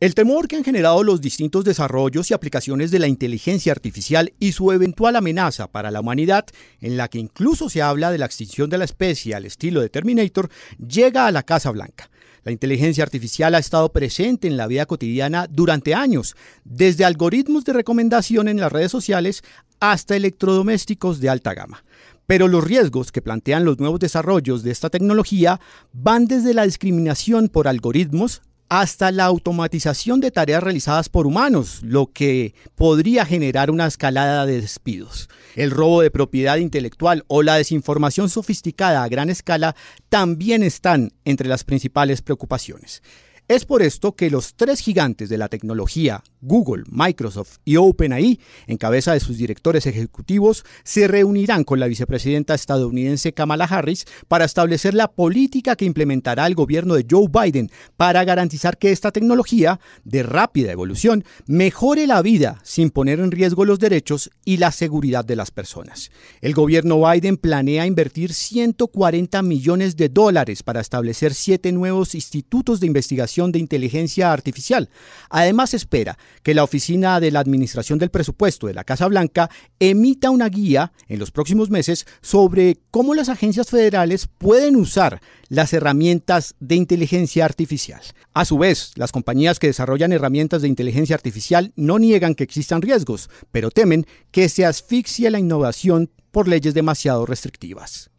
El temor que han generado los distintos desarrollos y aplicaciones de la inteligencia artificial y su eventual amenaza para la humanidad, en la que incluso se habla de la extinción de la especie al estilo de Terminator, llega a la Casa Blanca. La inteligencia artificial ha estado presente en la vida cotidiana durante años, desde algoritmos de recomendación en las redes sociales hasta electrodomésticos de alta gama. Pero los riesgos que plantean los nuevos desarrollos de esta tecnología van desde la discriminación por algoritmos hasta la automatización de tareas realizadas por humanos, lo que podría generar una escalada de despidos. El robo de propiedad intelectual o la desinformación sofisticada a gran escala también están entre las principales preocupaciones. Es por esto que los tres gigantes de la tecnología, Google, Microsoft y OpenAI, en cabeza de sus directores ejecutivos, se reunirán con la vicepresidenta estadounidense Kamala Harris para establecer la política que implementará el gobierno de Joe Biden para garantizar que esta tecnología, de rápida evolución, mejore la vida sin poner en riesgo los derechos y la seguridad de las personas. El gobierno Biden planea invertir 140 millones de dólares para establecer siete nuevos institutos de investigación de inteligencia artificial. Además, espera que la Oficina de la Administración del Presupuesto de la Casa Blanca emita una guía en los próximos meses sobre cómo las agencias federales pueden usar las herramientas de inteligencia artificial. A su vez, las compañías que desarrollan herramientas de inteligencia artificial no niegan que existan riesgos, pero temen que se asfixie la innovación por leyes demasiado restrictivas.